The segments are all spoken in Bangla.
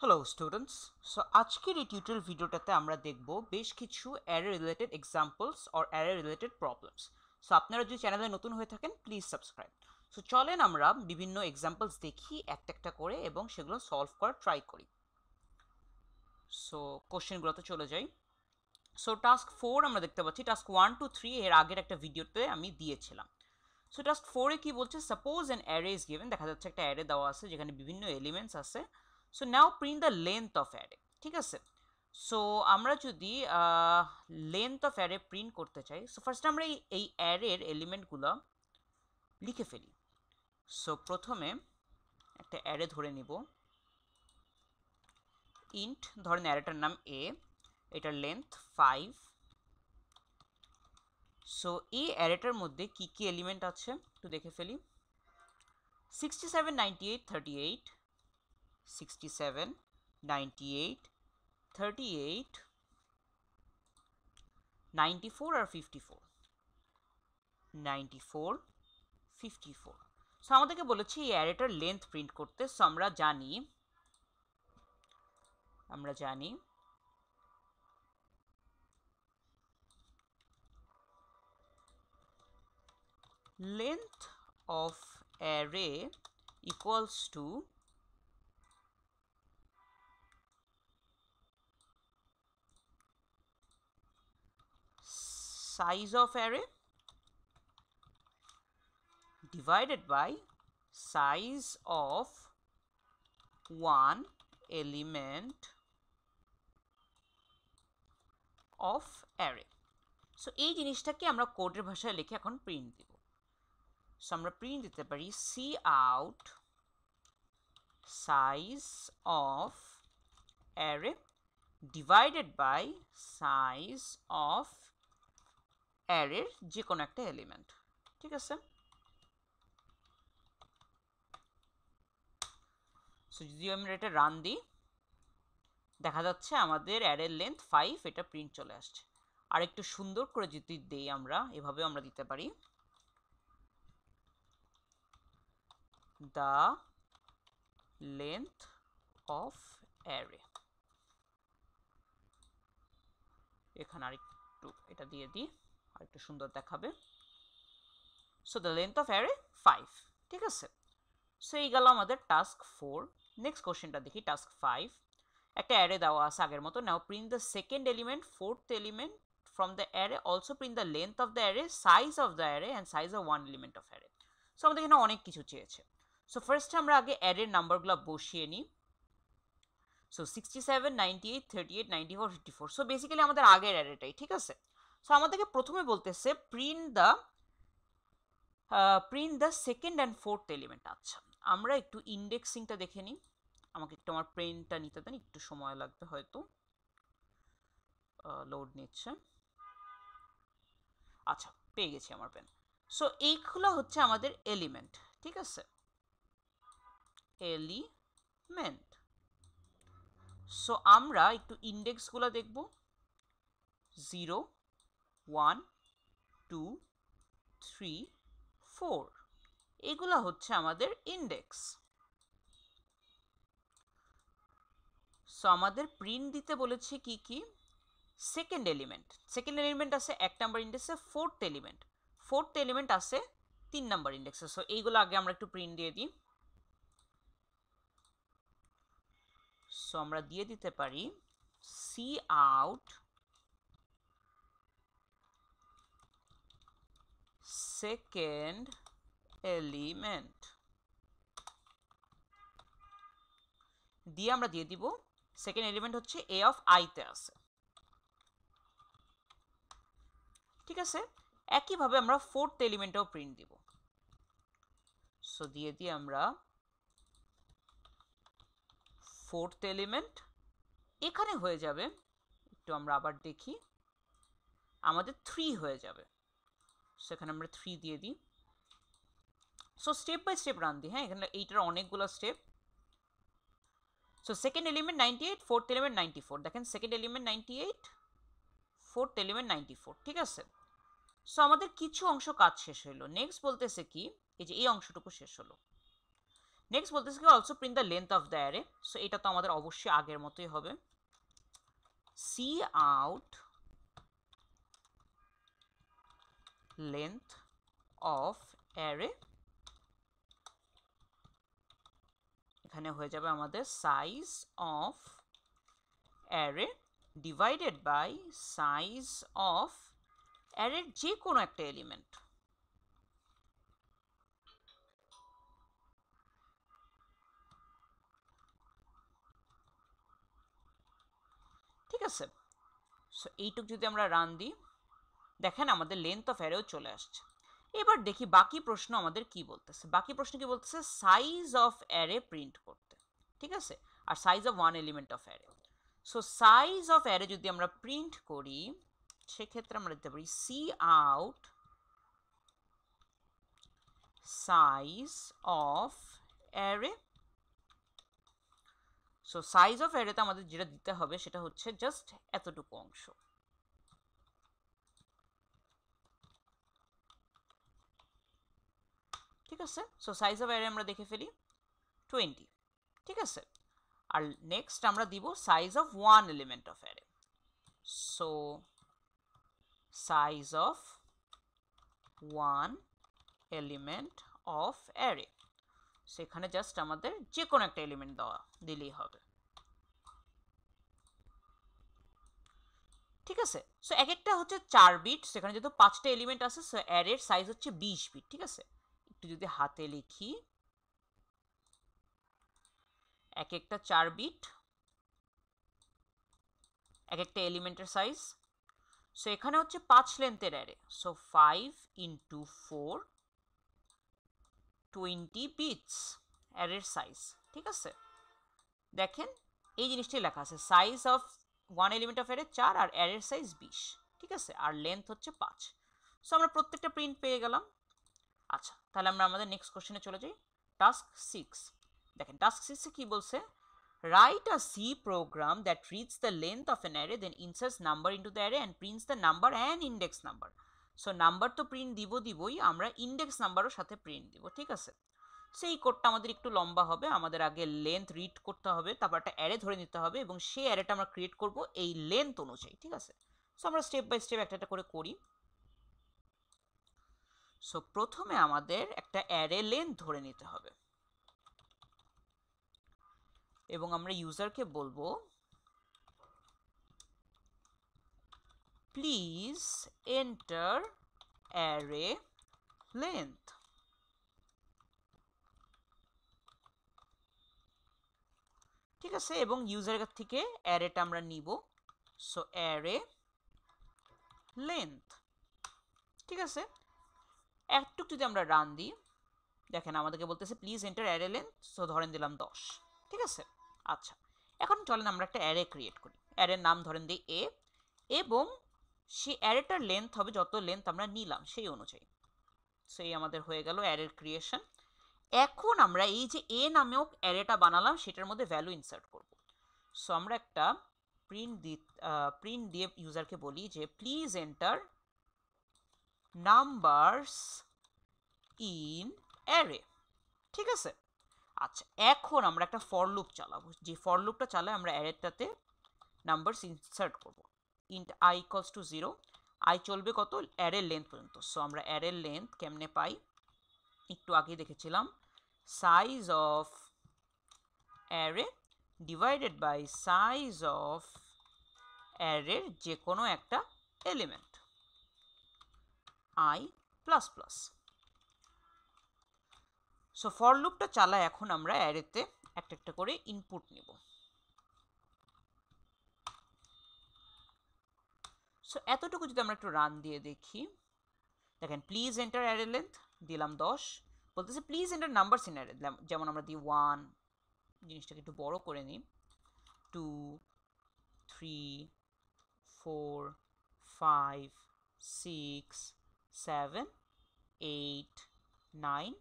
হ্যালো স্টুডেন্টস সো আজকের এই টিউটোরিয়াল ভিডিওটাতে আমরা দেখব বেশ কিছু array related examples or array related problems so আপনারা যদি চ্যানেলে নতুন হয়ে থাকেন প্লিজ সাবস্ক্রাইব সো চলেন আমরা বিভিন্ন এক্সাম্পলস দেখি একটা একটা করে এবং সেগুলো সলভ করার ট্রাই করি সো কোশ্চেনগুলোতে চলে যাই সো টাস্ক ফোর আমরা দেখতে পাচ্ছি টাস্ক ওয়ান টু থ্রি এর আগের একটা ভিডিওতে আমি দিয়েছিলাম সো টাস্ক ফোরে কি বলছে suppose an array is given দেখা যাচ্ছে একটা অ্যারে দেওয়া আছে যেখানে বিভিন্ন এলিমেন্টস আছে so now print the length of array ঠিক আছে সো আমরা যদি লেন্থ অফ অ্যারে প্রিন্ট করতে চাই সো ফার্স্টে আমরা এই অ্যারের এলিমেন্টগুলো লিখে ফেলি সো প্রথমে একটা অ্যারে ধরে নিব ইন্ট ধরেন অ্যারেটার নাম এ এটার লেন্থ ফাইভ সো এই অ্যারেটার মধ্যে কী কী এলিমেন্ট আছে একটু দেখে ফেলি sixty seven ninety eight thirty eight 67, 98, 38, 94 or 54 94 54 so আমাদেরকে বলেছে এই অ্যারেটার লেন্থ প্রিন্ট করতে সো আমরা জানি আমরা জানি length of array equals to size of array divided by size of one element of array so এই জিনিসটাকে আমরা কোডের ভাষায় লিখে এখন প্রিন্ট দেব সো আমরা প্রিন্ট দিতে পারি C out size of array divided by size of অ্যারের যে কোনো একটা এলিমেন্ট ঠিক আছে সো যদি আমরা এটা রান দিই দেখা যাচ্ছে আমাদের অ্যারের লেন্থ ফাইভ এটা প্রিন্ট চলে আসছে আর একটু সুন্দর করে যদি দেই আমরা এভাবে আমরা দিতে পারি দ্য লেন্থ অফ অ্যারে এখানে আরেকটু এটা দিয়ে দিই আর সুন্দর দেখাবে so the length of array five ঠিক আছে সো এই গেল আমাদের টাস্ক ফোর নেক্সট কোশ্চেনটা দেখি টাস্ক ফাইভ একটা অ্যারে দেওয়া আছে আগের মতো now print the second element fourth element from the array also print the length of the array size of the array and size of one element of array so আমাদের এখানে অনেক কিছু চেয়েছে সো ফার্স্ট আমরা আগে অ্যারের নাম্বারগুলো বসিয়ে নিই so sixty seven ninety eight thirty eight ninety four fifty four so basically আমাদের আগের অ্যারেটাই ঠিক আছে সো আমাদেরকে প্রথমে বলতেছে print the print the second and fourth element আচ্ছা আমরা একটু ইন্ডেক্সিংটা দেখে নিই আমাকে একটু আমার প্রিন্টটা নিতে দেন একটু সময় লাগবে হয়তো লোড নিচ্ছে আচ্ছা পেয়ে গেছি আমার পেন সো এইগুলো হচ্ছে আমাদের এলিমেন্ট ঠিক আছে এলিমেন্ট সো আমরা একটু ইন্ডেক্সগুলো দেখব zero one two three four এগুলো হচ্ছে আমাদের ইন্ডেক্স সো আমাদের প্রিন্ট দিতে বলেছে কি কি সেকেন্ড এলিমেন্ট সেকেন্ড এলিমেন্ট আছে এক নাম্বার ইন্ডেক্সে ফোর্থ এলিমেন্ট ফোর্থ এলিমেন্ট আছে তিন নাম্বার ইন্ডেক্সে সো এইগুলো আগে আমরা একটু প্রিন্ট দিয়ে দিই সো আমরা দিয়ে দিতে পারি সি আউট second element দিয়ে আমরা দিয়ে দিব সেকেন্ড এলিমেন্ট হচ্ছে এ অফ আইতে আছে ঠিক আছে একইভাবে আমরা ফোর্থ এলিমেন্টও প্রিন্ট দিব সো দিয়ে দিয়ে আমরা ফোর্থ এলিমেন্ট এখানে হয়ে যাবে একটু আমরা আবার দেখি আমাদের থ্রি হয়ে যাবে সেখানে আমরা থ্রি দিয়ে দিই so step by step run দিই হ্যাঁ এখানে এইটার অনেকগুলো step so second element ninety eight fourth element ninety four দেখেন second element ninety eight fourth element ninety four ঠিক আছে সো আমাদের কিছু অংশ কাজ শেষ হলো নেক্সট বলতেছে কি এই যে এই অংশটুকু শেষ হলো নেক্সট বলতেছে কি also print the length of the array so এটা তো আমাদের অবশ্যই আগের মতোই হবে C out length of array এখানে হয়ে যাবে আমাদের size of array divided by size of অ্যারের যে কোনো একটা এলিমেন্ট ঠিক আছে সো এইটুক যদি আমরা রান দিই দেখেন আমাদের লেন্থ অফ অ্যারেও চলে আসছে এবার দেখি বাকি প্রশ্ন আমাদের কি বলতেছে বাকি প্রশ্ন কি বলতেছে সাইজ অফ অ্যারে প্রিন্ট করতে ঠিক আছে আর size of one element of array so size of array যদি আমরা প্রিন্ট করি সেক্ষেত্রে আমরা দিতে পারি C out size of array so size of অ্যারেতে আমাদের যেটা দিতে হবে সেটা হচ্ছে জাস্ট এতটুকু অংশ ঠিক আছে সো সাইজ অফ অ্যারে আমরা দেখে ফেলি টোয়েন্টি ঠিক আছে আর নেক্সট আমরা দিব size of one element of array so size of one element of array সেখানে জাস্ট আমাদের যে কোনো একটা এলিমেন্ট দেওয়া দিলেই হবে ঠিক আছে সো এক একটা হচ্ছে চার বিট সেখানে যেহেতু পাঁচটা এলিমেন্ট আছে সো অ্যারের সাইজ হচ্ছে বিশ বিট ঠিক আছে একটু যদি হাতে লিখি এক একটা চার বিট এক একটা এলিমেন্টের সাইজ সো এখানে হচ্ছে পাঁচ লেন্থের array so five into four twenty bits অ্যারের সাইজ ঠিক আছে দেখেন এই জিনিসটি লেখা আছে size of one element of array চার আর অ্যারের সাইজ বিশ ঠিক আছে আর লেন্থ হচ্ছে পাঁচ সো আমরা প্রত্যেকটা প্রিন্ট পেয়ে গেলাম আচ্ছা তাহলে আমরা আমাদের নেক্সট কোশ্চেনে চলে যাই টাস্ক সিক্স দেখেন টাস্ক সিক্সে কী বলছে Write a C program that reads the length of an array then inserts number into the array and prints the number and index number. So number তো প্রিন্ট দিব দিবই আমরা ইন্ডেক্স নাম্বারও সাথে প্রিন্ট দিব ঠিক আছে সেই কোডটা আমাদের একটু লম্বা হবে আমাদের আগে লেন্থ রিড করতে হবে তারপর একটা অ্যারে ধরে নিতে হবে এবং সেই অ্যারেটা আমরা ক্রিয়েট করব এই লেন্থ অনুযায়ী ঠিক আছে সো আমরা স্টেপ বাই স্টেপ একটা একটা করে করি সো প্রথমে আমাদের একটা অ্যারে লেন্থ ধরে নিতে হবে এবং আমরা ইউজারকে বলবো প্লিজ এন্টার অ্যারে লেন্থ ঠিক আছে এবং ইউজারের কাছ থেকে অ্যারেটা আমরা নিব সো অ্যারে লেন্থ ঠিক আছে একটুক যদি আমরা রান দিই দেখেন আমাদেরকে বলতেছে please enter array len so ধরেন দিলাম দশ ঠিক আছে আচ্ছা এখন চলেন আমরা একটা অ্যারে ক্রিয়েট করি অ্যারের নাম ধরেন দিই এ এবং সে অ্যারেটার লেন্থ হবে যত লেন্থ আমরা নিলাম সেই অনুযায়ী সেই আমাদের হয়ে গেল অ্যারের ক্রিয়েশন এখন আমরা এই যে এ নামেও অ্যারেটা বানালাম সেটার মধ্যে ভ্যালু ইনসার্ট করব সো আমরা একটা প্রিন্ট দি প্রিন্ট দিয়ে ইউজারকে বলি যে please enter numbers in array ঠিক আছে আচ্ছা এখন আমরা একটা ফর লুপ চালাবো যে ফর লুপটা চালাই আমরা অ্যারেটাতে নাম্বারস ইনসার্ট করব int i equals to zero i চলবে কত অ্যারের লেন্থ পর্যন্ত সো আমরা অ্যারের লেন্থ কেমনে পাই একটু আগে দেখেছিলাম size of array divided by size of অ্যারের যে কোনো একটা element i plus plus so for লুপটা চালায় এখন আমরা অ্যারেতে একটা একটা করে ইনপুট নিব সো এতটুকু যদি আমরা একটু রান দিয়ে দেখি দেখেন প্লিজ এন্টার অ্যারে লেন্থ দিলাম দশ বলতেছে please enter numbers in array যেমন আমরা দিই ওয়ান জিনিসটাকে একটু বড় করে নিই two three four five six seven eight nine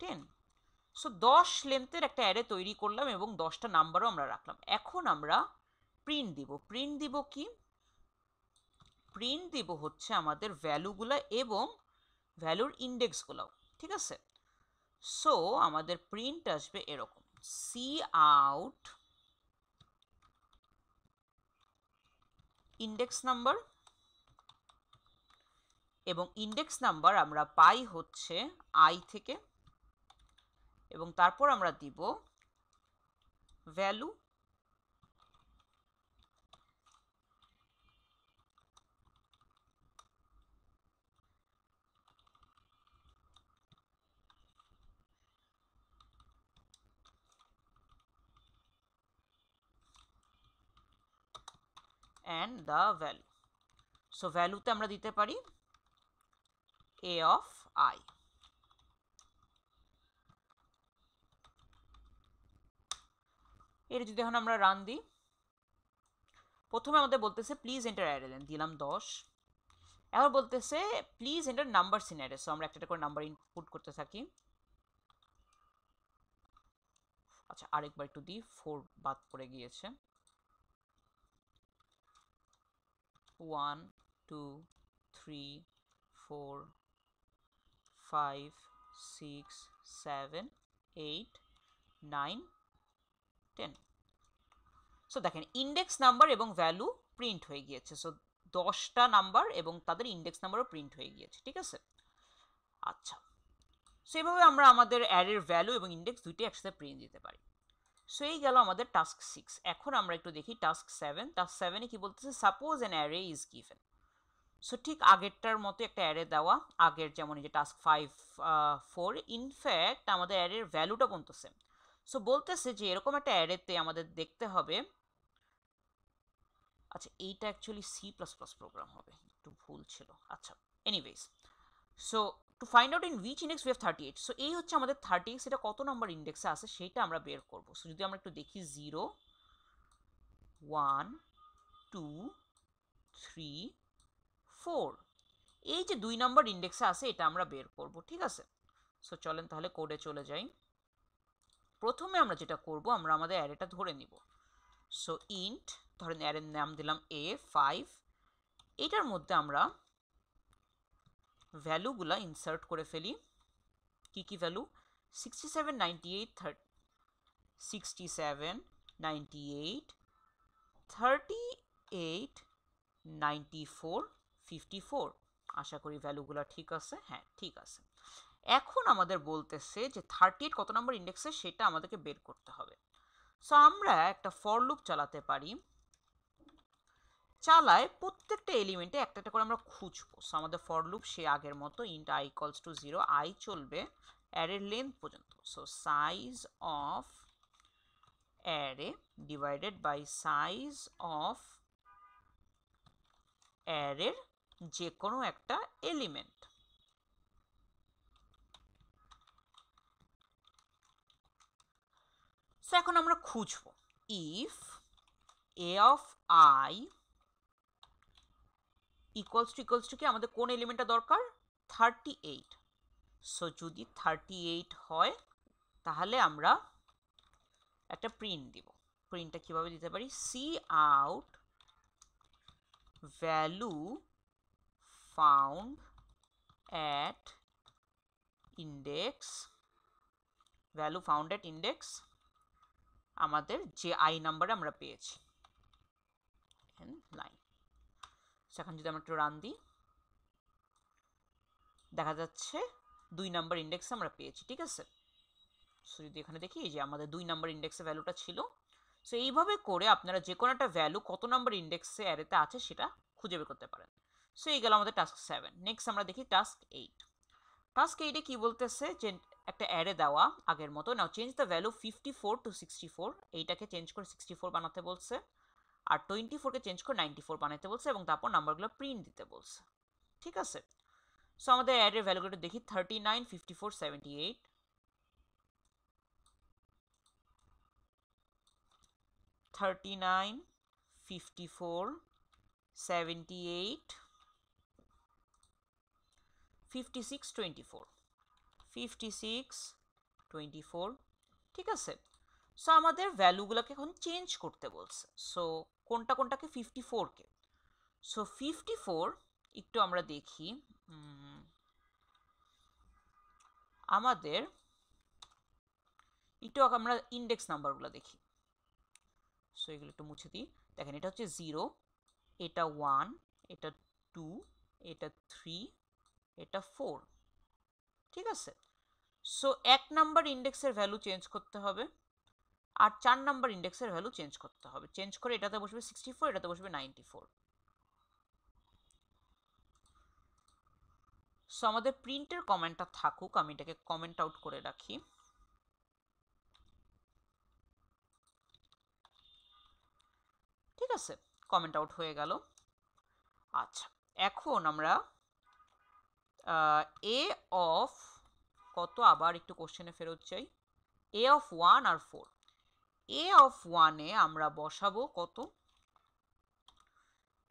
ten so দশ লেন্থের একটা অ্যারে তৈরি করলাম এবং দশটা নাম্বারও আমরা রাখলাম এখন আমরা প্রিন্ট দিব প্রিন্ট দিব কি প্রিন্ট দিব হচ্ছে আমাদের ভ্যালুগুলো এবং ভ্যালুর ইন্ডেক্সগুলো ঠিক আছে সো আমাদের প্রিন্ট আসবে এরকম সি আউট ইন্ডেক্স নাম্বার এবং ইন্ডেক্স নাম্বার আমরা পাই হচ্ছে আই থেকে এবং তারপর আমরা দিব value and the value so ভ্যালুতে আমরা দিতে পারি a of i. এর যদি এখন আমরা রান দিই প্রথমে আমাদের বলতেছে প্লিজ এন্টার অ্যারেলেন দিলাম দশ এখন বলতেছে please enter numbers in array so আমরা একটা করে নাম্বার ইনপুট করতে থাকি আচ্ছা আরেকবার একটু দিই ফোর বাদ পড়ে গিয়েছে one two three four five, six, seven, eight, nine, ten. So দেখেন ইন্ডেক্স নাম্বার এবং ভ্যালু প্রিন্ট হয়ে গিয়েছে সো দশটা নাম্বার এবং তাদের ইন্ডেক্স নাম্বারও প্রিন্ট হয়ে গিয়েছে ঠিক আছে আচ্ছা সো এভাবে আমরা আমাদের অ্যারের ভ্যালু এবং ইন্ডেক্স দুইটি একসাথে প্রিন্ট দিতে পারি সো এই গেল আমাদের টাস্ক সিক্স এখন আমরা একটু দেখি টাস্ক সেভেন টাস্ক সেভেনে কি বলতেছে suppose an array is given so ঠিক আগেরটার মতো একটা অ্যারে দেওয়া আগের যেমন এই যে টাস্ক ফাইভ ফোর ইনফ্যাক্ট আমাদের অ্যারের ভ্যালুটা বলতেছে সেম সো বলতেছে যে এরকম একটা অ্যারেতে আমাদের দেখতে হবে আচ্ছা এইটা actually C plus plus program হবে একটু ভুল ছিল আচ্ছা anyways so to find out in which index we've thirty eight so এই হচ্ছে আমাদের থার্টি এইট সেটা কত নম্বর ইন্ডেক্সে আছে সেটা আমরা বের করব সো যদি আমরা একটু দেখি zero one two three four এই যে দুই নম্বর ইন্ডেক্সে আছে এটা আমরা বের করব ঠিক আছে সো চলেন তাহলে কোডে চলে যাই প্রথমে আমরা যেটা করব আমরা আমাদের অ্যারেটা ধরে নিব সো ইন্ট ধরেন অ্যারের নাম দিলাম এ ফাইভ এটার মধ্যে আমরা ভ্যালুগুলা ইনসার্ট করে ফেলি কি কি value sixty seven ninety eight thirty sixty seven ninety eight thirty eight ninety four fifty four আশা করি ভ্যালুগুলো ঠিক আছে হ্যাঁ ঠিক আছে এখন আমাদের বলতেছে যে থার্টি এইট কত নম্বর ইনডেক্সে সেটা আমাদেরকে বের করতে হবে সো আমরা একটা ফর লুপ চালাতে পারি চালায় প্রত্যেকটা এলিমেন্টে একটা একটা করে আমরা খুঁজবো সো আমাদের ফর লুপ সে আগের মতো int i equals to zero i চলবে অ্যারের লেন্থ পর্যন্ত so size of array divided by size of অ্যারের যে কোনো একটা এলিমেন্ট সো এখন আমরা খুঁজব if A of i equals to equals to কি আমাদের কোন এলিমেন্টটা দরকার থার্টি এইট সো যদি থার্টি এইট হয় তাহলে আমরা একটা প্রিন্ট দিব প্রিন্টটা কিভাবে দিতে পারি C out value found at index value found at index আমাদের যে আই নাম্বারে আমরা পেয়েছি লাইন সেখানে যদি আমরা একটু রান দিই দেখা যাচ্ছে দুই নাম্বার ইন্ডেক্সে আমরা পেয়েছি ঠিক আছে সো যদি এখানে দেখি যে আমাদের দুই নাম্বার ইন্ডেক্সে ভ্যালুটা ছিল সো এইভাবে করে আপনারা যে কোনো একটা ভ্যালু কত নাম্বার ইন্ডেক্সে অ্যারেতে আছে সেটা খুঁজে বের করতে পারেন সো এই গেল আমাদের টাস্ক সেভেন নেক্সট আমরা দেখি টাস্ক এইট টাস্ক এইটে কী বলতেছে যে একটা অ্যাডে দেওয়া আগের মতো now change the value fifty four to sixty four এইটাকে চেঞ্জ করে সিক্সটি ফোর বানাতে বলছে আর টোয়েন্টি ফোরকে চেঞ্জ করে নাইনটি ফোর বানাতে বলছে এবং তারপর নাম্বারগুলো প্রিন্ট দিতে বলছে ঠিক আছে সো আমাদের অ্যাডের ভ্যালুগুলো দেখি thirty nine fifty four seventy eight thirty nine fifty four seventy eight fifty six ঠিক আছে সো আমাদের ভ্যালুগুলোকে এখন চেঞ্জ করতে বলছে সো কোনটা কোনটাকে ফিফটি ফোরকে সো ফিফটি ফোর একটু আমরা দেখি আমাদের একটু আমরা ইন্ডেক্স নাম্বারগুলো দেখি সো এগুলো একটু মুছে দিই দেখেন এটা হচ্ছে জিরো এটা ওয়ান এটা টু এটা থ্রি এটা ফোর ঠিক আছে সো এক নাম্বার ইন্ডেক্সের ভ্যালু চেঞ্জ করতে হবে আর চার নাম্বার ইন্ডেক্সের ভ্যালু চেঞ্জ করতে হবে চেঞ্জ করে এটাতে বসবে সিক্সটি ফোর এটাতে বসবে নাইনটি ফোর সো আমাদের প্রিন্টের কমেন্টটা থাকুক আমি এটাকে কমেন্ট আউট করে রাখি ঠিক আছে কমেন্ট আউট হয়ে গেল আচ্ছা এখন আমরা এ অফ কত আবার একটু কোশ্চেনে ফেরত চাই এ অফ ওয়ান আর ফোর এ অফ ওয়ানে আমরা বসাবো কত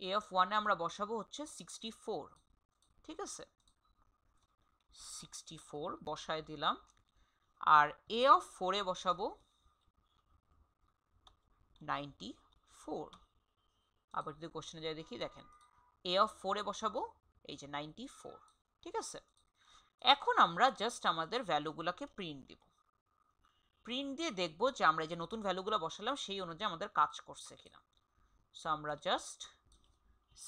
এ অফ ওয়ানে আমরা বসাবো হচ্ছে সিক্সটি ফোর ঠিক আছে সিক্সটি ফোর বসায় দিলাম আর এ অফ ফোরে বসাবো নাইনটি ফোর আবার যদি কোশ্চেনে যায় দেখি দেখেন এ অফ ফোরে বসাবো এই যে নাইনটি ফোর ঠিক আছে এখন আমরা জাস্ট আমাদের ভ্যালুগুলোকে প্রিন্ট দিব প্রিন্ট দিয়ে দেখব যে আমরা যে নতুন ভ্যালুগুলো বসালাম সেই অনুযায়ী আমাদের কাজ করছে কিনা সো আমরা just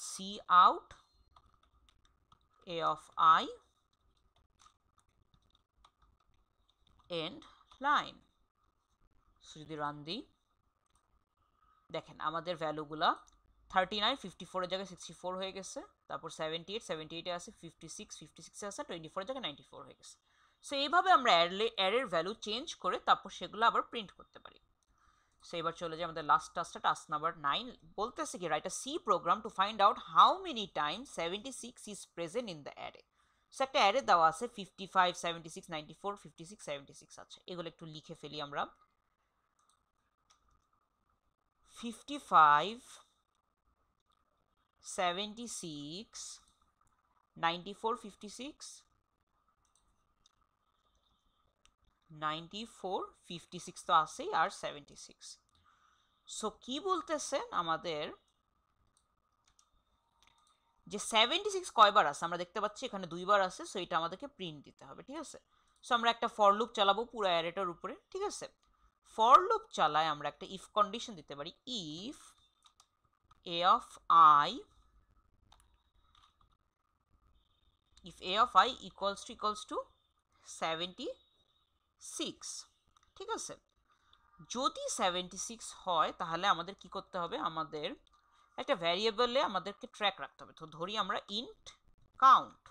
C out A of i end line so যদি রান দিই দেখেন আমাদের ভ্যালুগুলা থার্টি নাইন ফিফটি ফোরের জায়গায় সিক্সটি ফোর হয়ে গেছে তারপর সেভেন্টি এইট সেভেন্টি এইটে আছে ফিফটি সিক্স ফিফটি সিক্সে আছে টোয়েন্টি ফোরের জায়গায় নাইনটি ফোর হয়ে গেছে সো এইভাবে আমরা অ্যারে অ্যারের ভ্যালু চেঞ্জ করে তারপর সেগুলো আবার প্রিন্ট করতে পারি সো এবার চলে যায় আমাদের লাস্ট টাস্কটা টাস্ক নাম্বার নাইন বলতেছে কি write a C program to find out how many time seventy six is present in the array so একটা অ্যারে দেওয়া আছে fifty five seventy six ninety four fifty six seventy six আছে এগুলো একটু লিখে ফেলি আমরা ফিফটি ফাইভ 76 94 56 94 56 তো আছেই আর 76 সো কি বলতেছেন আমাদের যে 76 কয়বার আছে আমরা দেখতে পাচ্ছি এখানে দুইবার আছে সো এটা আমাদেরকে প্রিন্ট দিতে হবে ঠিক আছে সো আমরা একটা ফর লুপ চালাবো পুরো অ্যারেটার উপরে ঠিক আছে ফর লুপ চালায় আমরা একটা ইফ কন্ডিশন দিতে পারি if A of i if a of i equals to equals to 76 six ঠিক আছে যদি 76 সিক্স হয় তাহলে আমাদের কি করতে হবে আমাদের একটা ভ্যারিয়েবলে আমাদেরকে ট্র্যাক রাখতে হবে তো ধরি আমরা ইন্ট কাউন্ট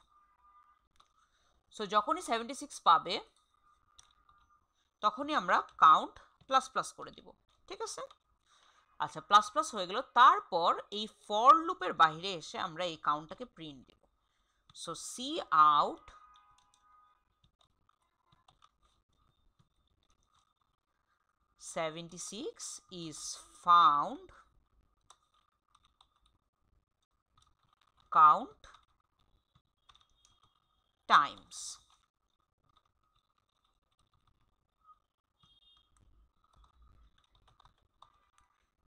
সো যখনই সেভেন্টি সিক্স পাবে তখনই আমরা কাউন্ট প্লাস প্লাস করে দিব ঠিক আছে আচ্ছা প্লাস প্লাস হয়ে গেল তারপর এই ফর লুপের বাইরে এসে আমরা এই কাউন্টটাকে প্রিন্ট দেব So C out seventy six is found count times.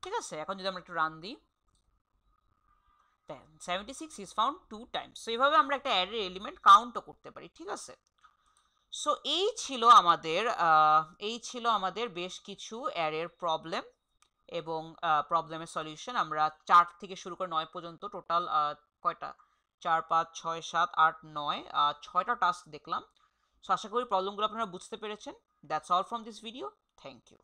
ঠিক আছে এখন যদি আমরা একটু রান দিই seventy six is found two times so এইভাবে আমরা একটা অ্যাডের এলিমেন্ট কাউন্টও করতে পারি ঠিক আছে সো এই ছিল আমাদের এই ছিল আমাদের বেশ কিছু অ্যারের প্রবলেম এবং প্রবলেমের সলিউশন আমরা চার থেকে শুরু করে নয় পর্যন্ত টোটাল কয়টা চার পাঁচ ছয় সাত আট নয় ছয়টা টাস্ক দেখলাম সো আশা করি প্রবলেমগুলো আপনারা বুঝতে পেরেছেন that's all from this video thank you